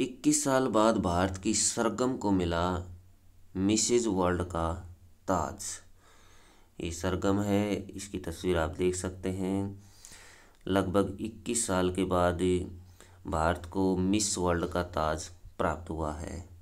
इक्कीस साल बाद भारत की सरगम को मिला मिसेज वर्ल्ड का ताज ये सरगम है इसकी तस्वीर आप देख सकते हैं लगभग 21 साल के बाद भारत को मिस वर्ल्ड का ताज प्राप्त हुआ है